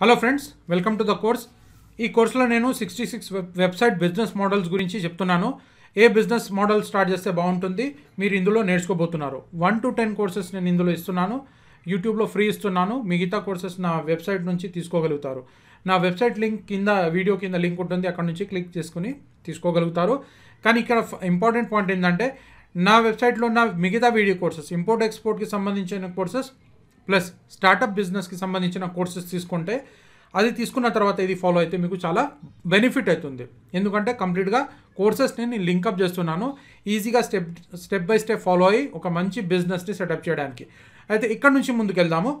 hello friends welcome to the course ఈ కోర్సులో నేను sixty six website business models గురించి చెప్తున్నాను ఏ బిజినెస్ మోడల్ స్టార్ట్ చేస్తే బాగుంటుంది మీరు ఇందులో నేర్చుకోబోతున్నారు వన్ టు టెన్ కోర్సెస్ నేను ఇందులో ఇస్తున్నాను యూట్యూబ్లో ఫ్రీ ఇస్తున్నాను మిగతా కోర్సెస్ నా వెబ్సైట్ నుంచి తీసుకోగలుగుతారు నా వెబ్సైట్ లింక్ కింద వీడియో కింద లింక్ ఉంటుంది అక్కడ నుంచి క్లిక్ చేసుకుని తీసుకోగలుగుతారు కానీ ఇక్కడ ఇంపార్టెంట్ పాయింట్ ఏంటంటే నా వెబ్సైట్లో ఉన్న మిగతా వీడియో కోర్సెస్ ఇంపోర్ట్ ఎక్స్పోర్ట్కి సంబంధించిన కోర్సెస్ ప్లస్ స్టార్టప్ బిజినెస్కి సంబంధించిన కోర్సెస్ తీసుకుంటే అది తీసుకున్న తర్వాత ఇది ఫాలో అయితే మీకు చాలా బెనిఫిట్ అవుతుంది ఎందుకంటే కంప్లీట్గా కోర్సెస్ని నేను లింకప్ చేస్తున్నాను ఈజీగా step step by step follow అయ్యి ఒక మంచి బిజినెస్ని సెటప్ చేయడానికి అయితే ఇక్కడ నుంచి ముందుకెళ్దాము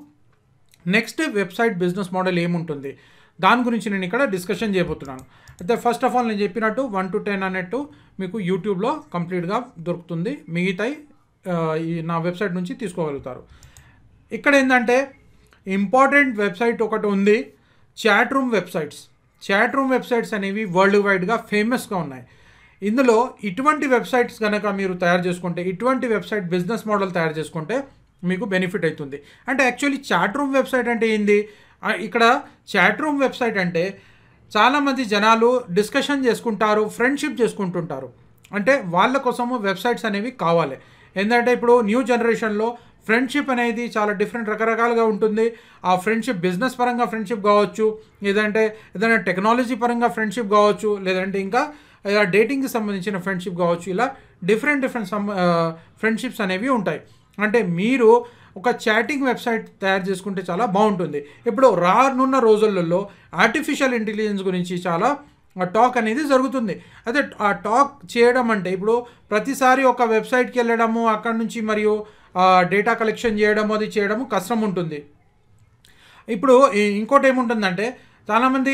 నెక్స్ట్ వెబ్సైట్ బిజినెస్ మోడల్ ఏముంటుంది దాని గురించి నేను ఇక్కడ డిస్కషన్ చేయబోతున్నాను అయితే ఫస్ట్ ఆఫ్ ఆల్ నేను చెప్పినట్టు వన్ టు టెన్ అన్నట్టు మీకు యూట్యూబ్లో కంప్లీట్గా దొరుకుతుంది మిగతాయి నా వెబ్సైట్ నుంచి తీసుకోగలుగుతారు ఇక్కడ ఏంటంటే ఇంపార్టెంట్ వెబ్సైట్ ఒకటి ఉంది chat room websites chat room websites అనేవి వరల్డ్ వైడ్గా ఫేమస్గా ఉన్నాయి ఇందులో ఇటువంటి వెబ్సైట్స్ కనుక మీరు తయారు చేసుకుంటే ఇటువంటి వెబ్సైట్ బిజినెస్ మోడల్ తయారు చేసుకుంటే మీకు బెనిఫిట్ అవుతుంది అంటే యాక్చువల్లీ చాట్ రూమ్ వెబ్సైట్ అంటే ఏంది ఇక్కడ చాట్ రూమ్ వెబ్సైట్ అంటే చాలామంది జనాలు డిస్కషన్ చేసుకుంటారు ఫ్రెండ్షిప్ చేసుకుంటుంటారు అంటే వాళ్ళ కోసము వెబ్సైట్స్ అనేవి కావాలి ఏంటంటే ఇప్పుడు న్యూ జనరేషన్లో ఫ్రెండ్షిప్ అనేది చాలా డిఫరెంట్ రకరకాలుగా ఉంటుంది ఆ ఫ్రెండ్షిప్ బిజినెస్ పరంగా ఫ్రెండ్షిప్ కావచ్చు లేదంటే ఏదైనా టెక్నాలజీ పరంగా ఫ్రెండ్షిప్ కావచ్చు లేదంటే ఇంకా ఇలా డేటింగ్కి సంబంధించిన ఫ్రెండ్షిప్ కావచ్చు ఇలా డిఫరెంట్ డిఫరెంట్ ఫ్రెండ్షిప్స్ అనేవి ఉంటాయి అంటే మీరు ఒక చాటింగ్ వెబ్సైట్ తయారు చేసుకుంటే చాలా బాగుంటుంది ఇప్పుడు రానున్న రోజులలో ఆర్టిఫిషియల్ ఇంటెలిజెన్స్ గురించి చాలా టాక్ అనేది జరుగుతుంది అదే ఆ టాక్ చేయడం అంటే ఇప్పుడు ప్రతిసారి ఒక వెబ్సైట్కి వెళ్ళడము అక్కడ నుంచి మరియు డేటా కలెక్షన్ చేయడము అది చేయడము కష్టం ఉంటుంది ఇప్పుడు ఇంకోటి ఏముంటుందంటే చాలామంది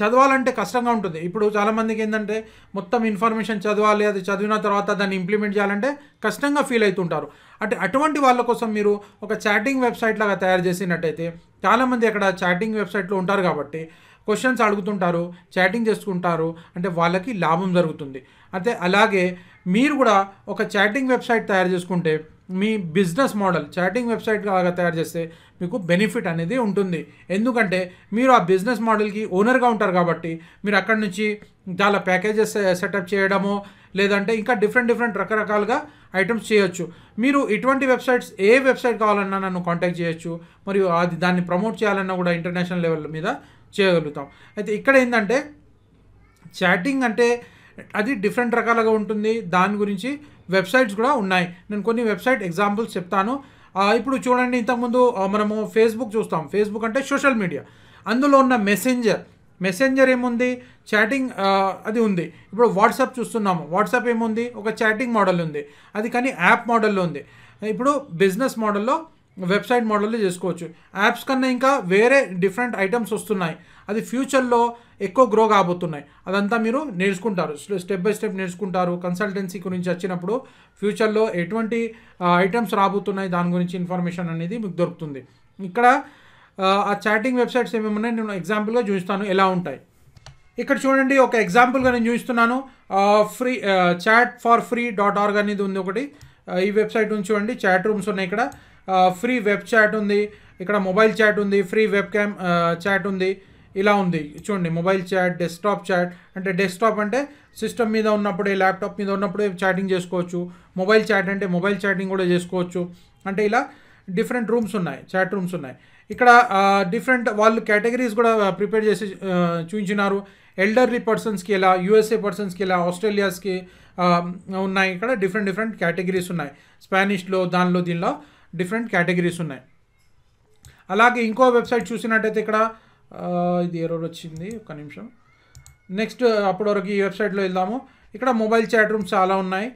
చదవాలంటే కష్టంగా ఉంటుంది ఇప్పుడు చాలామందికి ఏంటంటే మొత్తం ఇన్ఫర్మేషన్ చదవాలి అది చదివిన తర్వాత దాన్ని ఇంప్లిమెంట్ చేయాలంటే కష్టంగా ఫీల్ అవుతుంటారు అంటే అటువంటి వాళ్ళ కోసం మీరు ఒక చాటింగ్ వెబ్సైట్ లాగా తయారు చేసినట్టయితే చాలామంది అక్కడ చాటింగ్ వెబ్సైట్లో ఉంటారు కాబట్టి క్వశ్చన్స్ అడుగుతుంటారు చాటింగ్ చేసుకుంటారు అంటే వాళ్ళకి లాభం జరుగుతుంది అయితే అలాగే మీరు కూడా ఒక చాటింగ్ వెబ్సైట్ తయారు చేసుకుంటే మీ బిజినెస్ మోడల్ చాటింగ్ వెబ్సైట్ లాగా తయారు చేస్తే మీకు బెనిఫిట్ అనేది ఉంటుంది ఎందుకంటే మీరు ఆ బిజినెస్ మోడల్కి ఓనర్గా ఉంటారు కాబట్టి మీరు అక్కడి నుంచి చాలా ప్యాకేజెస్ సెటప్ చేయడము లేదంటే ఇంకా డిఫరెంట్ డిఫరెంట్ రకరకాలుగా ఐటమ్స్ చేయొచ్చు మీరు ఇటువంటి వెబ్సైట్స్ ఏ వెబ్సైట్ కావాలన్నా నన్ను కాంటాక్ట్ చేయొచ్చు మరియు అది దాన్ని ప్రమోట్ చేయాలన్నా కూడా ఇంటర్నేషనల్ లెవెల్ మీద చేయగలుగుతాం అయితే ఇక్కడ ఏంటంటే చాటింగ్ అంటే అది డిఫరెంట్ రకాలుగా ఉంటుంది దాని గురించి వెబ్సైట్స్ కూడా ఉన్నాయి నేను కొన్ని వెబ్సైట్ ఎగ్జాంపుల్స్ చెప్తాను ఇప్పుడు చూడండి ఇంతకుముందు మనము ఫేస్బుక్ చూస్తాం ఫేస్బుక్ అంటే సోషల్ మీడియా అందులో ఉన్న మెసెంజర్ మెసెంజర్ ఏముంది చాటింగ్ అది ఉంది ఇప్పుడు వాట్సాప్ చూస్తున్నాము వాట్సాప్ ఏముంది ఒక చాటింగ్ మోడల్ ఉంది అది కానీ యాప్ మోడల్లో ఉంది ఇప్పుడు బిజినెస్ మోడల్లో వెబ్సైట్ మోడల్లో చేసుకోవచ్చు యాప్స్ కన్నా ఇంకా వేరే డిఫరెంట్ ఐటమ్స్ వస్తున్నాయి అది ఫ్యూచర్లో ఎక్కువ గ్రో కాబోతున్నాయి అదంతా మీరు నేర్చుకుంటారు స్టెప్ బై స్టెప్ నేర్చుకుంటారు కన్సల్టెన్సీ గురించి వచ్చినప్పుడు ఫ్యూచర్లో ఎటువంటి ఐటమ్స్ రాబోతున్నాయి దాని గురించి ఇన్ఫర్మేషన్ అనేది మీకు దొరుకుతుంది ఇక్కడ ఆ చాటింగ్ వెబ్సైట్స్ ఏమేమన్నా నేను ఎగ్జాంపుల్గా చూస్తాను ఎలా ఉంటాయి ఇక్కడ చూడండి ఒక ఎగ్జాంపుల్గా నేను చూస్తున్నాను free chat for free dot org అనేది ఉంది ఒకటి ఈ వెబ్సైట్ నుంచి చూడండి చాట్ రూమ్స్ ఉన్నాయి ఇక్కడ ఫ్రీ వెబ్ చాట్ ఉంది ఇక్కడ మొబైల్ చాట్ ఉంది ఫ్రీ వెబ్ క్యామ్ చాట్ ఉంది ఇలా ఉంది చూడండి మొబైల్ చాట్ డెస్క్టాప్ చాట్ అంటే డెస్క్టాప్ అంటే సిస్టమ్ మీద ఉన్నప్పుడే ల్యాప్టాప్ మీద ఉన్నప్పుడే చాటింగ్ చేసుకోవచ్చు మొబైల్ చాట్ అంటే మొబైల్ చాటింగ్ కూడా చేసుకోవచ్చు అంటే ఇలా డిఫరెంట్ రూమ్స్ ఉన్నాయి చాట్ రూమ్స్ ఉన్నాయి ఇక్కడ డిఫరెంట్ వాళ్ళు కేటగిరీస్ కూడా ప్రిపేర్ చేసి చూపించినారు ఎల్డర్లీ పర్సన్స్కి ఎలా యూఎస్ఏ పర్సన్స్కి ఎలా ఆస్ట్రేలియాస్కి ఉన్నాయి ఇక్కడ డిఫరెంట్ డిఫరెంట్ కేటగిరీస్ ఉన్నాయి స్పానిష్లో దానిలో దీనిలో డిఫరెంట్ కేటగిరీస్ ఉన్నాయి అలాగే ఇంకో వెబ్సైట్ చూసినట్టయితే ఇక్కడ ఇది ఎరోడ్ వచ్చింది ఒక నిమిషం నెక్స్ట్ అప్పటి వరకు ఈ వెబ్సైట్లో వెళ్దాము ఇక్కడ మొబైల్ చాట్ రూమ్స్ చాలా ఉన్నాయి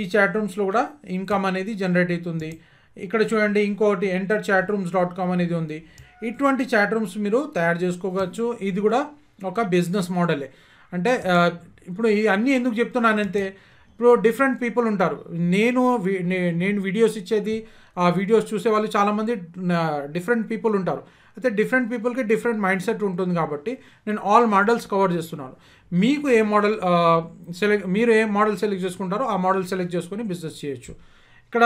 ఈ చాట్ రూమ్స్లో కూడా ఇన్కమ్ అనేది జనరేట్ అవుతుంది ఇక్కడ చూడండి ఇంకోటి enter chat rooms dot com అనేది ఉంది ఇటువంటి చాట్ రూమ్స్ మీరు తయారు చేసుకోవచ్చు ఇది కూడా ఒక బిజినెస్ మోడలే అంటే ఇప్పుడు ఈ అన్నీ ఎందుకు చెప్తున్నానంటే ఇప్పుడు డిఫరెంట్ పీపుల్ ఉంటారు నేను నేను వీడియోస్ ఇచ్చేది ఆ వీడియోస్ చూసే వాళ్ళు చాలామంది డిఫరెంట్ పీపుల్ ఉంటారు అయితే డిఫరెంట్ పీపుల్కి డిఫరెంట్ మైండ్ సెట్ ఉంటుంది కాబట్టి నేను ఆల్ మోడల్స్ కవర్ చేస్తున్నాను మీకు ఏ మోడల్ సెలెక్ట్ మీరు ఏ మోడల్ సెలెక్ట్ చేసుకుంటారో ఆ మోడల్ సెలెక్ట్ చేసుకొని బిజినెస్ చేయొచ్చు ఇక్కడ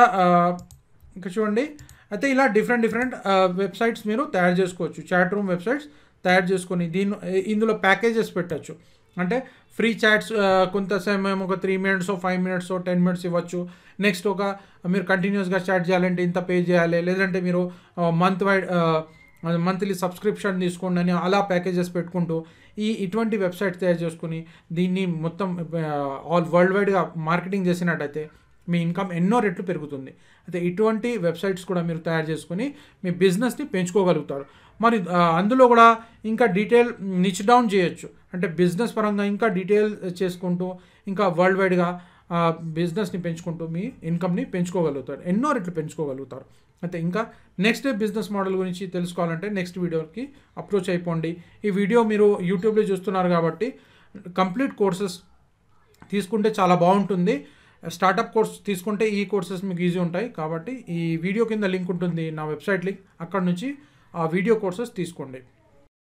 ఇంకా చూడండి అయితే ఇలా డిఫరెంట్ డిఫరెంట్ వెబ్సైట్స్ మీరు తయారు చేసుకోవచ్చు చాట్ రూమ్ వెబ్సైట్స్ తయారు చేసుకొని దీని ఇందులో ప్యాకేజెస్ పెట్టచ్చు అంటే ఫ్రీ చాట్స్ uh, కొంత సమయం ఒక three minutes five minutes ten minutes ఇవ్వచ్చు నెక్స్ట్ ఒక మీరు కంటిన్యూస్గా చాట్ చేయాలంటే ఇంత పే చేయాలి లేదంటే మీరు మంత్ వైడ్ మంత్లీ సబ్స్క్రిప్షన్ తీసుకోండి అని అలా ప్యాకేజెస్ పెట్టుకుంటూ ఈ ఇటువంటి వెబ్సైట్ తయారు చేసుకుని దీన్ని మొత్తం ఆల్ వరల్డ్ వైడ్గా మార్కెటింగ్ చేసినట్టయితే మీ ఇన్కమ్ ఎన్నో రెట్లు పెరుగుతుంది అయితే ఇటువంటి వెబ్సైట్స్ కూడా మీరు తయారు చేసుకుని మీ బిజినెస్ని పెంచుకోగలుగుతారు మరి అందులో కూడా ఇంకా డీటెయిల్ నిచ్ డౌన్ చేయొచ్చు అంటే బిజినెస్ పరంగా ఇంకా డీటెయిల్ చేసుకుంటూ ఇంకా వరల్డ్ వైడ్గా బిజినెస్ని పెంచుకుంటూ మీ ఇన్కమ్ని పెంచుకోగలుగుతారు ఎన్నో రెట్లు పెంచుకోగలుగుతారు అయితే ఇంకా నెక్స్ట్ బిజినెస్ మోడల్ గురించి తెలుసుకోవాలంటే నెక్స్ట్ వీడియోకి అప్రోచ్ అయిపోండి ఈ వీడియో మీరు యూట్యూబ్లో చూస్తున్నారు కాబట్టి కంప్లీట్ కోర్సెస్ తీసుకుంటే చాలా బాగుంటుంది స్టార్టప్ కోర్స్ తీసుకుంటే ఈ కోర్సెస్ మీకు ఈజీ ఉంటాయి కాబట్టి ఈ వీడియో కింద లింక్ ఉంటుంది నా వెబ్సైట్ లింక్ అక్కడ నుంచి ఆ వీడియో కోర్సెస్ తీసుకోండి